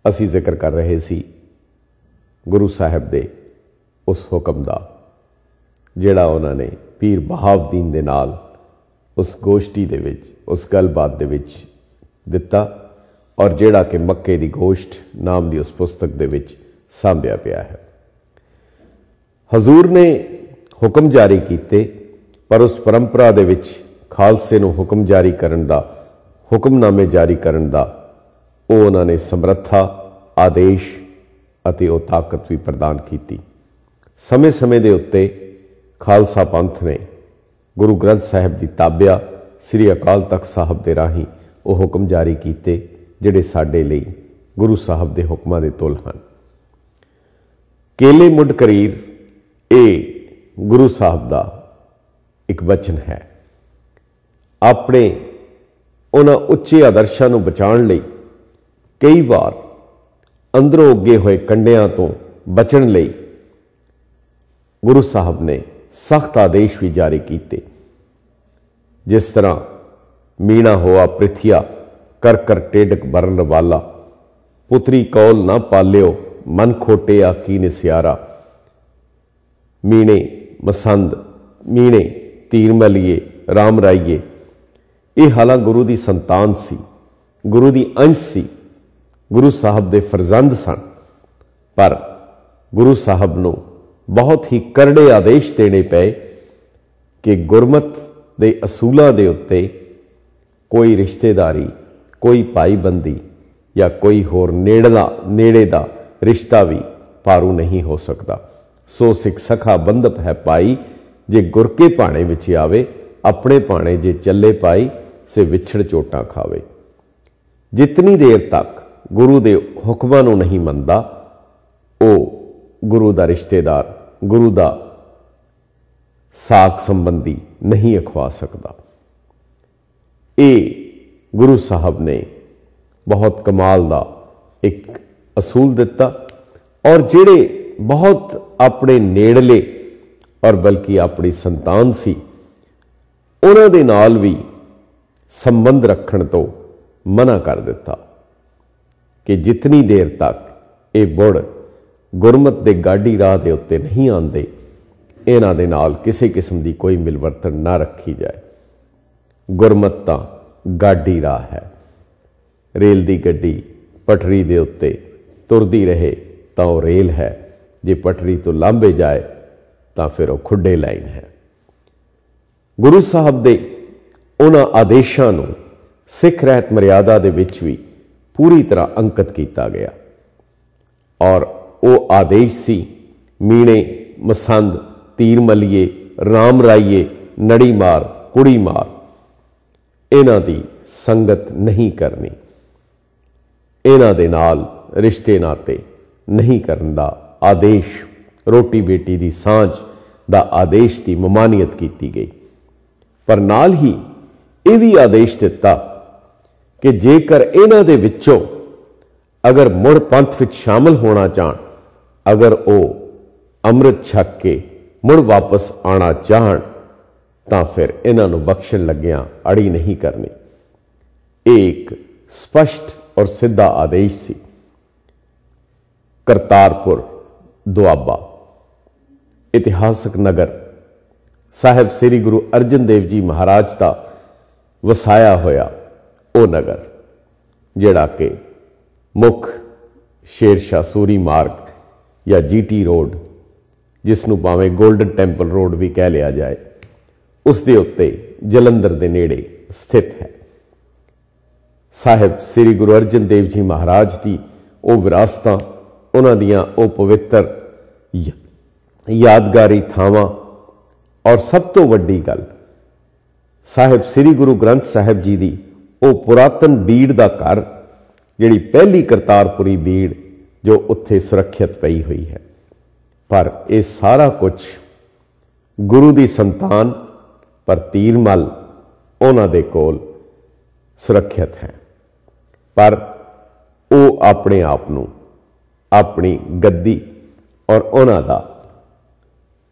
ਅਸੀਂ ਜ਼ਿਕਰ ਕਰ ਰਹੇ ਸੀ ਗੁਰੂ ਸਾਹਿਬ ਦੇ ਉਸ ਹੁਕਮ ਦਾ ਜਿਹੜਾ ਉਹਨਾਂ ਨੇ ਪੀਰ ਬਹਾਵਦੀਨ ਦੇ ਨਾਲ ਉਸ ਗੋਸ਼ਟੀ ਦੇ ਵਿੱਚ ਉਸ ਗੱਲਬਾਤ ਦੇ ਵਿੱਚ ਦਿੱਤਾ ਔਰ ਜਿਹੜਾ ਕਿ ਮੱਕੇ ਦੀ ਗੋਸ਼ਟ ਨਾਮ ਦੀ ਉਸ ਪੁਸਤਕ ਦੇ ਵਿੱਚ ਸਾਂਭਿਆ ਪਿਆ ਹੈ ਹਜ਼ੂਰ ਨੇ ਹੁਕਮ ਜਾਰੀ ਕੀਤੇ ਪਰ ਉਸ ਪਰੰਪਰਾ ਦੇ ਵਿੱਚ ਖਾਲਸੇ ਨੂੰ ਹੁਕਮ ਜਾਰੀ ਕਰਨ ਦਾ ਹੁਕਮਨਾਮੇ ਜਾਰੀ ਕਰਨ ਦਾ ਉਹ ਉਹਨਾਂ ਨੇ ਸਮਰੱਥਾ ਆਦੇਸ਼ ਅਤੇ ਉਹ ਤਾਕਤ ਵੀ ਪ੍ਰਦਾਨ ਕੀਤੀ ਸਮੇਂ-ਸਮੇਂ ਦੇ ਉੱਤੇ ਖਾਲਸਾ ਪੰਥ ਨੇ ਗੁਰੂ ਗ੍ਰੰਥ ਸਾਹਿਬ ਦੀ ਤਾਬਿਆ ਸ੍ਰੀ ਅਕਾਲ ਤਖਤ ਸਾਹਿਬ ਦੇ ਰਾਹੀਂ ਉਹ ਹੁਕਮ ਜਾਰੀ ਕੀਤੇ ਜਿਹੜੇ ਸਾਡੇ ਲਈ ਗੁਰੂ ਸਾਹਿਬ ਦੇ ਹੁਕਮਾਂ ਦੇ ਤੁਲ ਹਨ ਕੇਲੇ ਮੁੱਢ ਕਰੀਰ ਇਹ ਗੁਰੂ ਸਾਹਿਬ ਦਾ ਇੱਕ ਬਚਨ ਹੈ ਆਪਣੇ ਉਹਨਾਂ ਉੱਚੇ ਆਦਰਸ਼ਾਂ ਨੂੰ ਬਚਾਉਣ ਲਈ ਕਈ ਵਾਰ ਅੰਦਰੋਂ ਅੱਗੇ ਹੋਏ ਕੰਡਿਆਂ ਤੋਂ ਬਚਣ ਲਈ ਗੁਰੂ ਸਾਹਿਬ ਨੇ ਸਖਤ ਆਦੇਸ਼ ਵੀ ਜਾਰੀ ਕੀਤੇ ਜਿਸ ਤਰ੍ਹਾਂ ਮੀਣਾ ਹੋਆ ਪ੍ਰithia ਕਰ ਕਰ ਟੇਡਕ ਬਰਨ ਵਾਲਾ ਪੁੱਤਰੀ ਕੌਲ ਨਾ ਪਾਲਿਓ ਮਨ ਖੋਟਿਆ ਕੀਨੇ ਸਿਆਰਾ ਮੀਣੇ ਮਸੰਦ ਮੀਣੇ ਤੀਰ ਮਲੀਏ ਰਾਮ ਰਾਈਏ ਇਹ ਹਾਲਾ ਗੁਰੂ ਦੀ ਸੰਤਾਨ ਸੀ ਗੁਰੂ ਦੀ ਅੰਸ਼ ਸੀ ਗੁਰੂ ਸਾਹਿਬ ਦੇ ਫਰਜ਼ੰਦ ਸਨ ਪਰ ਗੁਰੂ ਸਾਹਿਬ ਨੂੰ ਬਹੁਤ ਹੀ ਕਰੜੇ ਆਦੇਸ਼ ਦੇਣੇ ਪਏ ਕਿ ਗੁਰਮਤ ਦੇ ਅਸੂਲਾਂ ਦੇ ਉੱਤੇ ਕੋਈ ਰਿਸ਼ਤੇਦਾਰੀ ਕੋਈ ਭਾਈਬੰਦੀ ਜਾਂ ਕੋਈ ਹੋਰ ਨੇੜਲਾ ਨੇੜੇ ਦਾ ਰਿਸ਼ਤਾ ਵੀ ਪਾਰੂ ਨਹੀਂ ਹੋ ਸਕਦਾ ਸੋ ਸਿੱਖ ਸਖਾ ਬੰਧਪ ਹੈ ਪਾਈ ਜੇ ਗੁਰ ਕੇ ਭਾਣੇ ਵਿੱਚ ਆਵੇ ਆਪਣੇ ਭਾਣੇ ਜੇ ਚੱਲੇ ਪਾਈ ਸੇ ਵਿਛੜ ਚੋਟਾਂ ਖਾਵੇ ਜਿਤਨੀ ਦੇਰ ਤੱਕ ਗੁਰੂ ਦੇ ਹੁਕਮਾਂ ਨੂੰ ਨਹੀਂ ਮੰਨਦਾ ਉਹ ਗੁਰੂ ਦਾ ਰਿਸ਼ਤੇਦਾਰ ਗੁਰੂ ਦਾ ਸਾਖ ਸੰਬੰਧੀ ਨਹੀਂ ਅਖਵਾ ਸਕਦਾ ਇਹ ਗੁਰੂ ਸਾਹਿਬ ਨੇ ਬਹੁਤ ਕਮਾਲ ਦਾ ਇੱਕ ਅਸੂਲ ਦਿੱਤਾ ਔਰ ਜਿਹੜੇ ਬਹੁਤ ਆਪਣੇ ਨੇੜਲੇ ਔਰ ਬਲਕਿ ਆਪਣੀ ਸੰਤਾਨ ਸੀ ਉਹਨਾਂ ਦੇ ਨਾਲ ਵੀ ਸੰਬੰਧ ਰੱਖਣ ਤੋਂ ਮਨਾ ਕਰ ਦਿੱਤਾ ਕਿ ਜਿੰਨੀ ਦੇਰ ਤੱਕ ਇਹ ਬੁੜ ਗੁਰਮਤ ਦੇ ਗਾਡੀ ਰਾਹ ਦੇ ਉੱਤੇ ਨਹੀਂ ਆਉਂਦੇ ਇਹਨਾਂ ਦੇ ਨਾਲ ਕਿਸੇ ਕਿਸਮ ਦੀ ਕੋਈ ਮਿਲਵਰਤਨ ਨਾ ਰੱਖੀ ਜਾਏ ਗੁਰਮਤ ਤਾਂ ਗਾਡੀ ਰਾਹ ਹੈ ਰੇਲ ਦੀ ਗੱਡੀ ਪਟਰੀ ਦੇ ਉੱਤੇ ਤੁਰਦੀ ਰਹੇ ਤਾਂ ਉਹ ਰੇਲ ਹੈ ਜੇ ਪਟਰੀ ਤੋਂ ਲਾਂਬੇ ਜਾਏ ਤਾਂ ਫਿਰ ਉਹ ਖੁੱਡੇ ਲਾਈਨ ਹੈ ਗੁਰੂ ਸਾਹਿਬ ਦੇ ਉਹਨਾਂ ਆਦੇਸ਼ਾਂ ਨੂੰ ਸਿੱਖ ਰਹਿਤ ਮਰਿਆਦਾ ਦੇ ਵਿੱਚ ਵੀ ਪੂਰੀ ਤਰ੍ਹਾਂ ਅੰਕਿਤ ਕੀਤਾ ਗਿਆ ਔਰ ਉਹ ਆਦੇਸ਼ ਸੀ ਮੀਣੇ ਮਸੰਦ ਤੀਰ ਮਲਿਏ ਰਾਮ ਰਾਈਏ ਨੜੀ ਮਾਰ ਕੁੜੀ ਮਾਰ ਇਹਨਾਂ ਦੀ ਸੰਗਤ ਨਹੀਂ ਕਰਨੀ ਇਹਨਾਂ ਦੇ ਨਾਲ ਰਿਸ਼ਤੇ ਨਾਤੇ ਨਹੀਂ ਕਰਨ ਦਾ ਆਦੇਸ਼ ਰੋਟੀ ਬੇਟੀ ਦੀ ਸਾਂਝ ਦਾ ਆਦੇਸ਼ ਦੀ ਮਮਾਨੀਅਤ ਕੀਤੀ ਗਈ ਪਰ ਨਾਲ ਹੀ ਇਹ ਵੀ ਆਦੇਸ਼ ਦਿੱਤਾ ਕਿ ਜੇਕਰ ਇਹਨਾਂ ਦੇ ਵਿੱਚੋਂ ਅਗਰ ਮੁੜ ਪੰਥ ਵਿੱਚ ਸ਼ਾਮਲ ਹੋਣਾ ਚਾਹਣ ਅਗਰ ਉਹ ਅੰਮ੍ਰਿਤ ਛੱਕ ਕੇ ਮੁੜ ਵਾਪਸ ਆਣਾ ਚਾਹਣ ਤਾਂ ਫਿਰ ਇਹਨਾਂ ਨੂੰ ਬਖਸ਼ਣ ਲੱਗਿਆਂ ਅੜੀ ਨਹੀਂ ਕਰਨੀ ਇਹ ਇੱਕ ਸਪਸ਼ਟ ਔਰ ਸਿੱਧਾ ਆਦੇਸ਼ ਸੀ ਕਰਤਾਰਪੁਰ ਦੁਆਬਾ ਇਤਿਹਾਸਕ ਨਗਰ ਸਾਹਿਬ ਸ੍ਰੀ ਗੁਰੂ ਅਰਜਨ ਦੇਵ ਜੀ ਮਹਾਰਾਜ ਦਾ ਵਸਾਇਆ ਹੋਇਆ ਉਹ ਨਗਰ ਜਿਹੜਾ ਕਿ ਮੁੱਖ ਸ਼ੇਰ ਸ਼ਾ ਸੂਰੀ ਮਾਰਗ ਜਾਂ ਜੀਟੀ ਰੋਡ ਜਿਸ ਨੂੰ ਭਾਵੇਂ 골ਡਨ ਟੈਂਪਲ ਰੋਡ ਵੀ ਕਹਿ ਲਿਆ ਜਾਏ ਉਸ ਦੇ ਉੱਤੇ ਜਲੰਧਰ ਦੇ ਨੇੜੇ ਸਥਿਤ ਹੈ ਸਾਹਿਬ ਸ੍ਰੀ ਗੁਰੂ ਅਰਜਨ ਦੇਵ ਜੀ ਮਹਾਰਾਜ ਦੀ ਉਹ ਵਿਰਾਸਤਾਂ ਉਹਨਾਂ ਦੀਆਂ ਉਹ ਪਵਿੱਤਰ ਯਾਦਗਾਰੀ ਥਾਵਾਂ ਔਰ ਸਭ ਤੋਂ ਵੱਡੀ ਗੱਲ ਸਾਹਿਬ ਸ੍ਰੀ ਗੁਰੂ ਗ੍ਰੰਥ ਸਾਹਿਬ ਜੀ ਦੀ ਉਹ ਪੁਰਾਤਨ ਬੀੜ ਦਾ ਘਰ ਜਿਹੜੀ ਪਹਿਲੀ ਕਰਤਾਰਪੁਰੀ ਬੀੜ ਜੋ ਉੱਥੇ ਸੁਰੱਖਿਅਤ ਪਈ ਹੋਈ ਹੈ ਪਰ ਇਹ ਸਾਰਾ ਕੁਝ ਗੁਰੂ ਦੀ ਸੰਤਾਨ ਪਰ ਤੀਰਮਲ ਉਹਨਾਂ ਦੇ ਕੋਲ ਸੁਰੱਖਿਅਤ ਹੈ ਪਰ ਉਹ ਆਪਣੇ ਆਪ ਨੂੰ ਆਪਣੀ ਗੱਦੀ ਔਰ ਉਹਨਾਂ ਦਾ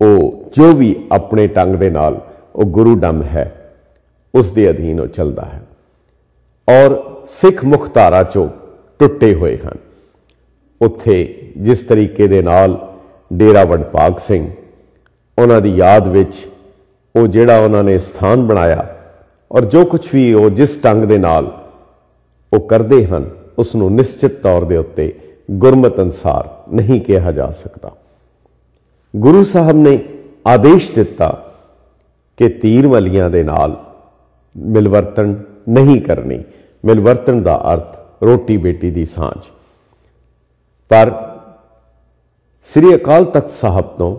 ਉਹ ਜੋ ਵੀ ਆਪਣੇ ਟੰਗ ਦੇ ਨਾਲ ਉਹ ਗੁਰੂ ਡੰਮ ਹੈ ਉਸ ਦੇ ਅਧੀਨ ਉਹ ਚੱਲਦਾ ਹੈ ਔਰ ਸਿੱਖ ਮੁਖਤਾਰਾ ਚੋਂ ਟੁੱਟੇ ਹੋਏ ਹਨ ਉੱਥੇ ਜਿਸ ਤਰੀਕੇ ਦੇ ਨਾਲ ਡੇਰਾ ਵਡਪਾਗ ਸਿੰਘ ਉਹਨਾਂ ਦੀ ਯਾਦ ਵਿੱਚ ਉਹ ਜਿਹੜਾ ਉਹਨਾਂ ਨੇ ਸਥਾਨ ਬਣਾਇਆ ਔਰ ਜੋ ਕੁਝ ਵੀ ਉਹ ਜਿਸ ਟੰਗ ਦੇ ਨਾਲ ਉਹ ਕਰਦੇ ਹਨ ਉਸ ਨੂੰ ਨਿਸ਼ਚਿਤ ਤੌਰ ਦੇ ਉੱਤੇ ਗੁਰਮਤ ਅਨਸਾਰ ਨਹੀਂ ਕਿਹਾ ਜਾ ਸਕਦਾ ਗੁਰੂ ਸਾਹਿਬ ਨੇ ਆਦੇਸ਼ ਦਿੱਤਾ ਕਿ ਤੀਰ ਵਾਲੀਆਂ ਦੇ ਨਾਲ ਮਿਲਵਰਤਨ ਨਹੀਂ ਕਰਨੀ ਮਿਲਵਰਤਨ ਦਾ ਅਰਥ ਰੋਟੀ ਬੇਟੀ ਦੀ ਸਾਂਝ ਪਰ ਸ੍ਰੀ ਅਕਾਲ ਤਖਤ ਸਾਹਿਬ ਤੋਂ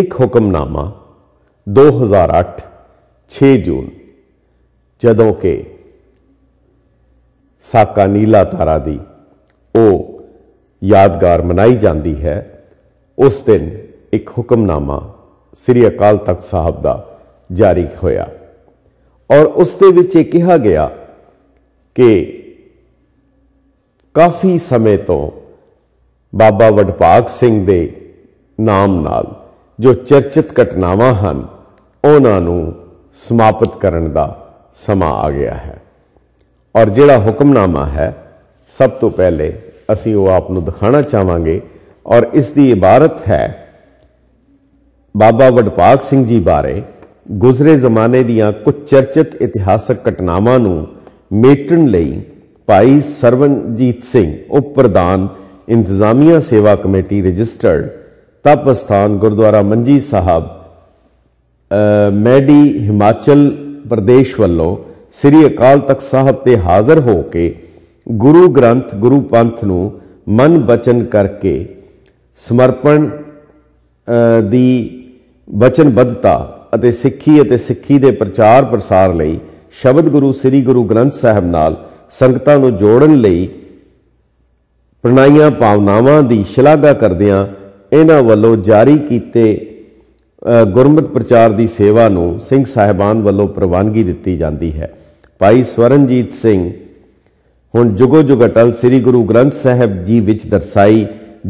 ਇੱਕ ਹੁਕਮਨਾਮਾ 2008 6 ਜੂਨ ਜਦੋਂ ਕਿ ਸਾਕਾ ਨੀਲਾ ਤਾਰਾ ਦੀ ਉਹ ਯਾਦਗਾਰ ਮਨਾਈ ਜਾਂਦੀ ਹੈ ਉਸ ਦਿਨ ਇੱਕ ਹੁਕਮਨਾਮਾ ਸ੍ਰੀ ਅਕਾਲ ਤਖਤ ਸਾਹਿਬ ਦਾ ਜਾਰੀ ਹੋਇਆ ਔਰ ਉਸ ਦੇ ਵਿੱਚ ਇਹ ਕਿਹਾ ਗਿਆ ਕਿ ਕਾਫੀ ਸਮੇਂ ਤੋਂ ਬਾਬਾ ਵਡਭਾਗ ਸਿੰਘ ਦੇ ਨਾਮ ਨਾਲ ਜੋ ਚਰਚਿਤ ਘਟਨਾਵਾਂ ਹਨ ਉਹਨਾਂ ਨੂੰ ਸਮਾਪਤ ਕਰਨ ਦਾ ਸਮਾਂ ਆ ਗਿਆ ਹੈ ਔਰ ਜਿਹੜਾ ਹੁਕਮਨਾਮਾ ਹੈ ਸਭ ਤੋਂ ਪਹਿਲੇ ਅਸੀਂ ਉਹ ਆਪ ਨੂੰ ਦਿਖਾਣਾ ਚਾਹਾਂਗੇ ਔਰ ਇਸ ਦੀ ਇਬਾਰਤ ਹੈ ਬਾਬਾ ਵਡਪਾਕ ਸਿੰਘ ਜੀ ਬਾਰੇ ਗੁਜ਼ਰੇ ਜ਼ਮਾਨੇ ਦੀਆਂ ਕੁਝ ਚਰਚਿਤ ਇਤਿਹਾਸਕ ਘਟਨਾਵਾਂ ਨੂੰ ਮੇਟਣ ਲਈ ਭਾਈ ਸਰਵਨਜੀਤ ਸਿੰਘ ਉਪ ਪ੍ਰਧਾਨ ਇੰਤਜ਼ਾਮੀਆ ਸੇਵਾ ਕਮੇਟੀ ਰਜਿਸਟਰਡ ਤਪਸਥਾਨ ਗੁਰਦੁਆਰਾ ਮੰਜੀ ਸਾਹਿਬ ਮੈਡੀ ਹਿਮਾਚਲ ਪ੍ਰਦੇਸ਼ ਵੱਲੋਂ ਸ੍ਰੀ ਅਕਾਲ ਤਖਤ ਸਾਹਿਬ ਤੇ ਹਾਜ਼ਰ ਹੋ ਕੇ ਗੁਰੂ ਗ੍ਰੰਥ ਗੁਰੂ ਪੰਥ ਨੂੰ ਮਨ ਬਚਨ ਕਰਕੇ ਸਮਰਪਣ ਦੀ ਬਚਨਬੱਧਤਾ ਅਤੇ ਸਿੱਖੀ ਅਤੇ ਸਿੱਖੀ ਦੇ ਪ੍ਰਚਾਰ ਪ੍ਰਸਾਰ ਲਈ ਸ਼ਬਦ ਗੁਰੂ ਸ੍ਰੀ ਗੁਰੂ ਗ੍ਰੰਥ ਸਾਹਿਬ ਨਾਲ ਸੰਗਤਾਂ ਨੂੰ ਜੋੜਨ ਲਈ ਪ੍ਰਣਾਈਆਂ ਭਾਵਨਾਵਾਂ ਦੀ ਸ਼ਲਾਘਾ ਕਰਦਿਆਂ ਇਹਨਾਂ ਵੱਲੋਂ ਜਾਰੀ ਕੀਤੇ ਗੁਰਮਤਿ ਪ੍ਰਚਾਰ ਦੀ ਸੇਵਾ ਨੂੰ ਸਿੰਘ ਸਾਹਿਬਾਨ ਵੱਲੋਂ ਪ੍ਰਵਾਨਗੀ ਦਿੱਤੀ ਜਾਂਦੀ ਹੈ ਭਾਈ ਸਵਰਨਜੀਤ ਸਿੰਘ ਹੁਣ ਜੁਗੋ ਜੁਗਟਲ ਸ੍ਰੀ ਗੁਰੂ ਗ੍ਰੰਥ ਸਾਹਿਬ ਜੀ ਵਿੱਚ ਦਰਸਾਈ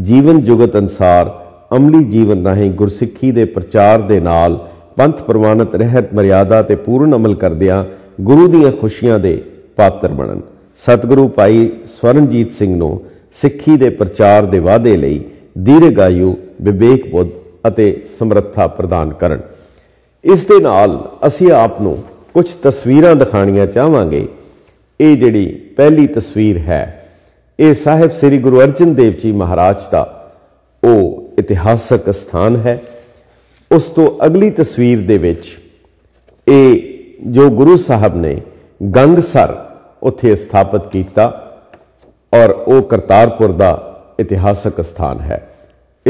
ਜੀਵਨ ਜੁਗਤ ਅਨਸਾਰ ਅਮਲੀ ਜੀਵਨ ਨਾਹੀਂ ਗੁਰਸਿੱਖੀ ਦੇ ਪ੍ਰਚਾਰ ਦੇ ਨਾਲ ਪੰਥ ਪ੍ਰਵਾਨਤ ਰਹਿਤ ਮਰਿਆਦਾ ਤੇ ਪੂਰਨ ਅਮਲ ਕਰਦਿਆਂ ਗੁਰੂ ਦੀਆਂ ਖੁਸ਼ੀਆਂ ਦੇ ਪਾਤਰ ਬਣਨ ਸਤਿਗੁਰੂ ਭਾਈ ਸਵਰਨਜੀਤ ਸਿੰਘ ਨੂੰ ਸਿੱਖੀ ਦੇ ਪ੍ਰਚਾਰ ਦੇ ਵਾਅਦੇ ਲਈ ਦੀਰਗਾਯੂ ਵਿਵੇਕ ਬੁੱਧ ਅਤੇ ਸਮਰੱਥਾ ਪ੍ਰਦਾਨ ਕਰਨ ਇਸ ਦੇ ਨਾਲ ਅਸੀਂ ਆਪ ਨੂੰ ਕੁਝ ਤਸਵੀਰਾਂ ਦਿਖਾਣੀਆਂ ਚਾਹਾਂਗੇ ਇਹ ਜਿਹੜੀ ਪਹਿਲੀ ਤਸਵੀਰ ਹੈ ਇਹ ਸਾਹਿਬ ਸ੍ਰੀ ਗੁਰੂ ਅਰਜਨ ਦੇਵ ਜੀ ਮਹਾਰਾਜ ਦਾ ਉਹ ਇਤਿਹਾਸਕ ਸਥਾਨ ਹੈ ਉਸ ਤੋਂ ਅਗਲੀ ਤਸਵੀਰ ਦੇ ਵਿੱਚ ਇਹ ਜੋ ਗੁਰੂ ਸਾਹਿਬ ਨੇ ਗੰਗਸਰ ਉੱਥੇ ਸਥਾਪਿਤ ਕੀਤਾ ਔਰ ਉਹ ਕਰਤਾਰਪੁਰ ਦਾ ਇਤਿਹਾਸਕ ਸਥਾਨ ਹੈ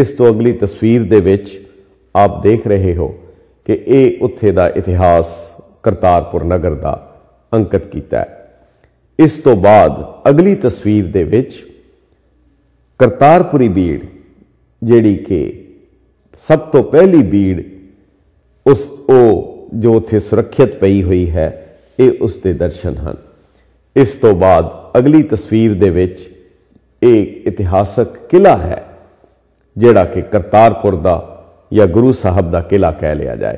ਇਸ ਤੋਂ ਅਗਲੀ ਤਸਵੀਰ ਦੇ ਵਿੱਚ ਆਪ ਦੇਖ ਰਹੇ ਹੋ ਕਿ ਇਹ ਉੱਥੇ ਦਾ ਇਤਿਹਾਸ ਕਰਤਾਰਪੁਰ ਨਗਰ ਦਾ ਅੰਕਿਤ ਕੀਤਾ ਹੈ ਇਸ ਤੋਂ ਬਾਅਦ ਅਗਲੀ ਤਸਵੀਰ ਦੇ ਵਿੱਚ ਕਰਤਾਰਪੁਰੀ ਬੀੜ ਜਿਹੜੀ ਕਿ ਸਭ ਤੋਂ ਪਹਿਲੀ ਬੀੜ ਉਸ ਉਹ ਜੋ ਉਥੇ ਸੁਰੱਖਿਅਤ ਪਈ ਹੋਈ ਹੈ ਇਹ ਉਸ ਦੇ ਦਰਸ਼ਨ ਹਨ ਇਸ ਤੋਂ ਬਾਅਦ ਅਗਲੀ ਤਸਵੀਰ ਦੇ ਵਿੱਚ ਇੱਕ ਇਤਿਹਾਸਕ ਕਿਲਾ ਹੈ ਜਿਹੜਾ ਕਿ ਕਰਤਾਰਪੁਰ ਦਾ ਜਾਂ ਗੁਰੂ ਸਾਹਿਬ ਦਾ ਕਿਲਾ ਕਹਿ ਲਿਆ ਜਾਏ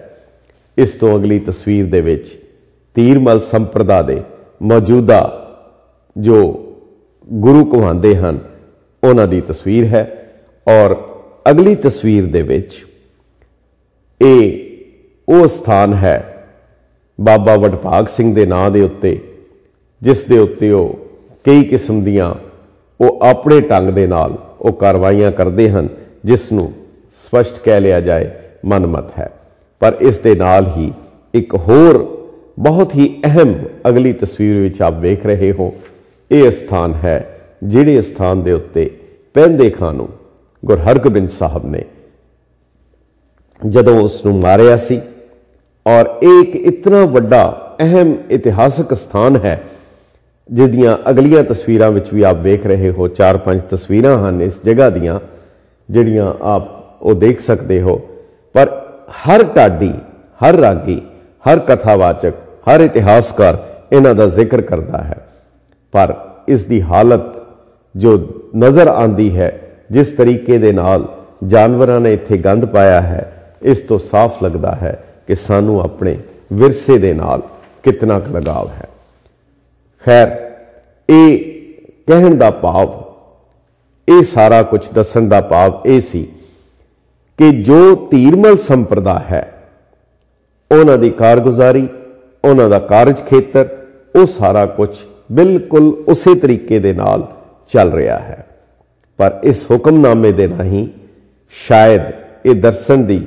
ਇਸ ਤੋਂ ਅਗਲੀ ਤਸਵੀਰ ਦੇ ਵਿੱਚ ਤੀਰਮਲ ਸੰਪਰਦਾ ਦੇ ਮੌਜੂਦਾ ਜੋ ਗੁਰੂ ਕਹਾਉਂਦੇ ਹਨ ਉਹਨਾਂ ਦੀ ਤਸਵੀਰ ਹੈ ਔਰ ਅਗਲੀ ਤਸਵੀਰ ਦੇ ਵਿੱਚ ਇਹ ਉਹ ਸਥਾਨ ਹੈ ਬਾਬਾ ਵਡਭਾਗ ਸਿੰਘ ਦੇ ਨਾਂ ਦੇ ਉੱਤੇ ਜਿਸ ਦੇ ਉੱਤੇ ਉਹ ਕਈ ਕਿਸਮ ਦੀਆਂ ਉਹ ਆਪਣੇ ਟੰਗ ਦੇ ਨਾਲ ਉਹ ਕਾਰਵਾਈਆਂ ਕਰਦੇ ਹਨ ਜਿਸ ਨੂੰ ਸਪਸ਼ਟ ਕਹਿ ਲਿਆ ਜਾਏ ਮਨਮਤ ਹੈ ਪਰ ਇਸ ਦੇ ਨਾਲ ਹੀ ਇੱਕ ਹੋਰ ਬਹੁਤ ਹੀ ਅਹਿਮ ਅਗਲੀ ਤਸਵੀਰ ਵਿੱਚ ਆਪ ਵੇਖ ਰਹੇ ਹੋ ਇਹ ਸਥਾਨ ਹੈ ਜਿਹੜੇ ਸਥਾਨ ਦੇ ਉੱਤੇ ਪਹਿੰਦੇ ਖਾਨ ਨੂੰ ਗੁਰ ਹਰਗੋਬਿੰਦ ਸਾਹਿਬ ਨੇ ਜਦੋਂ ਉਸ ਨੂੰ ਮਾਰਿਆ ਸੀ ਔਰ ਇਹ ਇੱਕ ਇਤਨਾ ਵੱਡਾ ਅਹਿਮ ਇਤਿਹਾਸਕ ਸਥਾਨ ਹੈ ਜਿਸ ਦੀਆਂ ਅਗਲੀਆਂ ਤਸਵੀਰਾਂ ਵਿੱਚ ਵੀ ਆਪ ਵੇਖ ਰਹੇ ਹੋ ਚਾਰ ਪੰਜ ਤਸਵੀਰਾਂ ਹਨ ਇਸ ਜਗ੍ਹਾ ਦੀਆਂ ਜਿਹੜੀਆਂ ਆਪ ਉਹ ਦੇਖ ਸਕਦੇ ਹੋ ਪਰ ਹਰ ਟਾਡੀ ਹਰ ਰਾਗੀ ਹਰ ਕਥਾਵਾਚਕ ਹਰ ਇਤਿਹਾਸਕਾਰ ਇਹਨਾਂ ਦਾ ਜ਼ਿਕਰ ਕਰਦਾ ਹੈ ਪਰ ਇਸ ਦੀ ਹਾਲਤ ਜੋ ਨਜ਼ਰ ਆਂਦੀ ਹੈ ਜਿਸ ਤਰੀਕੇ ਦੇ ਨਾਲ ਜਾਨਵਰਾਂ ਨੇ ਇੱਥੇ ਗੰਦ ਪਾਇਆ ਹੈ ਇਸ ਤੋਂ ਸਾਫ਼ ਲੱਗਦਾ ਹੈ ਕਿ ਸਾਨੂੰ ਆਪਣੇ ਵਿਰਸੇ ਦੇ ਨਾਲ ਕਿਤਨਾ ਕੁ ਲਗਾਵ ਹੈ ਖੈਰ ਇਹ ਕਹਿਣ ਦਾ ਭਾਵ ਇਹ ਸਾਰਾ ਕੁਝ ਦੱਸਣ ਦਾ ਭਾਵ ਇਹ ਸੀ ਕਿ ਜੋ ਧੀਰਮਲ ਸੰਪਰਦਾ ਹੈ ਉਹਨਾਂ ਦੀ ਕਾਰਗੁਜ਼ਾਰੀ ਉਹਨਾਂ ਦਾ ਕਾਰਜ ਖੇਤਰ ਉਹ ਸਾਰਾ ਕੁਝ ਬਿਲਕੁਲ ਉਸੇ ਤਰੀਕੇ ਦੇ ਨਾਲ ਚੱਲ ਰਿਹਾ ਹੈ ਪਰ ਇਸ ਹੁਕਮਨਾਮੇ ਦੇ ਨਹੀਂ ਸ਼ਾਇਦ ਇਹ ਦਰਸ਼ਨ ਦੀ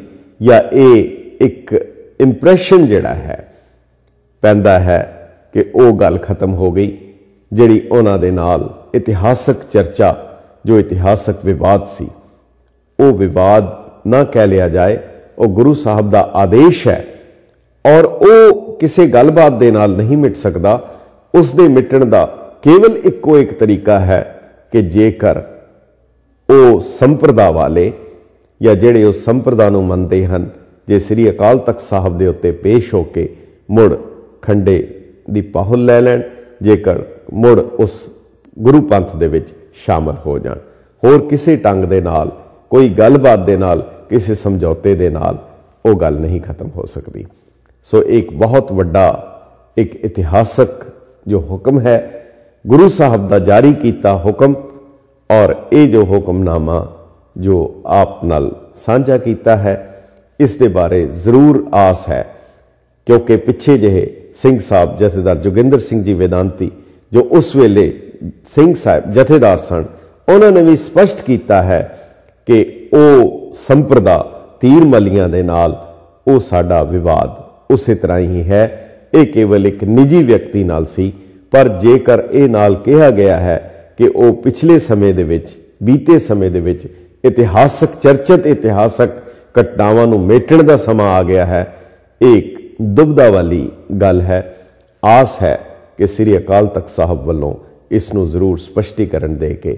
ਜਾਂ ਇਹ ਇੱਕ ਇੰਪ੍ਰੈਸ਼ਨ ਜਿਹੜਾ ਹੈ ਪੈਂਦਾ ਹੈ ਕਿ ਉਹ ਗੱਲ ਖਤਮ ਹੋ ਗਈ ਜਿਹੜੀ ਉਹਨਾਂ ਦੇ ਨਾਲ ਇਤਿਹਾਸਕ ਚਰਚਾ ਜੋ ਇਤਿਹਾਸਕ ਵਿਵਾਦ ਸੀ ਉਹ ਵਿਵਾਦ ਨਾ ਕਹਿ ਲਿਆ ਜਾਏ ਉਹ ਗੁਰੂ ਸਾਹਿਬ ਦਾ ਆਦੇਸ਼ ਹੈ ਔਰ ਉਹ ਕਿਸੇ ਗੱਲਬਾਤ ਦੇ ਨਾਲ ਨਹੀਂ ਮਿਟ ਸਕਦਾ ਉਸ ਦੇ ਮਿਟਣ ਦਾ ਕੇਵਲ ਇੱਕੋ ਇੱਕ ਤਰੀਕਾ ਹੈ ਕਿ ਜੇਕਰ ਉਹ ਸੰਪਰਦਾ ਵਾਲੇ ਜਾਂ ਜਿਹੜੇ ਉਹ ਸੰਪਰਦਾ ਨੂੰ ਮੰਨਦੇ ਹਨ ਜੇ ਸ੍ਰੀ ਅਕਾਲ ਤਖਤ ਸਾਹਿਬ ਦੇ ਉੱਤੇ ਪੇਸ਼ ਹੋ ਕੇ ਮੁੜ ਖੰਡੇ ਦੀ ਪਾਹੁਲ ਲੈ ਲੈਣ ਜੇਕਰ ਮੁੜ ਉਸ ਗੁਰੂ ਪੰਥ ਦੇ ਵਿੱਚ ਸ਼ਾਮਲ ਹੋ ਜਾਣ ਹੋਰ ਕਿਸੇ ਟੰਗ ਦੇ ਨਾਲ ਕੋਈ ਗੱਲਬਾਤ ਦੇ ਨਾਲ ਕਿਸੇ ਸਮਝੌਤੇ ਦੇ ਨਾਲ ਉਹ ਗੱਲ ਨਹੀਂ ਖਤਮ ਹੋ ਸਕਦੀ ਸੋ ਇੱਕ ਬਹੁਤ ਵੱਡਾ ਇੱਕ ਇਤਿਹਾਸਕ ਜੋ ਹੁਕਮ ਹੈ ਗੁਰੂ ਸਾਹਿਬ ਦਾ ਜਾਰੀ ਕੀਤਾ ਹੁਕਮ ਔਰ ਇਹ ਜੋ ਹੁਕਮਨਾਮਾ ਜੋ ਆਪ ਨਾਲ ਸਾਂਝਾ ਕੀਤਾ ਹੈ ਇਸ ਦੇ ਬਾਰੇ ਜ਼ਰੂਰ ਆਸ ਹੈ ਕਿਉਂਕਿ ਪਿੱਛੇ ਜਿਹੇ ਸਿੰਘ ਸਾਹਿਬ ਜਥੇਦਾਰ ਜੋਗਿੰਦਰ ਸਿੰਘ ਜੀ ਵਿਦਾਂਤੀ ਜੋ ਉਸ ਵੇਲੇ ਸਿੰਘ ਸਾਹਿਬ ਜਥੇਦਾਰ ਸਨ ਉਹਨਾਂ ਨੇ ਵੀ ਸਪਸ਼ਟ ਕੀਤਾ ਹੈ ਕਿ ਉਹ ਸੰਪਰਦਾ ਤੀਰ ਮਲੀਆਂ ਦੇ ਨਾਲ ਉਹ ਸਾਡਾ ਵਿਵਾਦ ਉਸੇ ਤਰ੍ਹਾਂ ਹੀ ਹੈ ਇਹ ਕੇਵਲ ਇੱਕ ਨਿੱਜੀ ਵਿਅਕਤੀ ਨਾਲ ਸੀ ਪਰ ਜੇਕਰ ਇਹ ਨਾਲ ਕਿਹਾ ਗਿਆ ਹੈ ਕਿ ਉਹ ਪਿਛਲੇ ਸਮੇਂ ਦੇ ਵਿੱਚ ਬੀਤੇ ਸਮੇਂ ਦੇ ਵਿੱਚ ਇਤਿਹਾਸਕ ਚਰਚਿਤ ਇਤਿਹਾਸਕ ਘਟਨਾਵਾਂ ਨੂੰ ਮੇਟਣ ਦਾ ਸਮਾਂ ਆ ਗਿਆ ਹੈ ਇੱਕ ਦੁਬਦਾ ਵਾਲੀ ਗੱਲ ਹੈ ਆਸ ਹੈ ਕਿ ਸ੍ਰੀ ਅਕਾਲ ਤਖਤ ਸਾਹਿਬ ਵੱਲੋਂ ਇਸ ਨੂੰ ਜ਼ਰੂਰ ਸਪਸ਼ਟੀਕਰਨ ਦੇ ਕੇ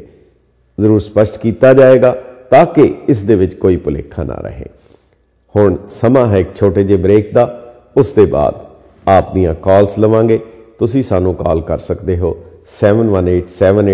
ਜ਼ਰੂਰ ਸਪਸ਼ਟ ਕੀਤਾ ਜਾਏਗਾ ਤਾਂ ਕਿ ਇਸ ਦੇ ਵਿੱਚ ਕੋਈ ਭੁਲੇਖਾ ਨਾ ਰਹੇ ਹੁਣ ਸਮਾਂ ਹੈ ਇੱਕ ਛੋਟੇ ਜਿਹੇ ਬ੍ਰੇਕ ਦਾ ਉਸ ਦੇ ਬਾਅਦ ਆਪ ਦੀਆਂ ਕਾਲਸ ਲਵਾਂਗੇ ਤੁਸੀਂ ਸਾਨੂੰ ਕਾਲ ਕਰ ਸਕਦੇ ਹੋ 7187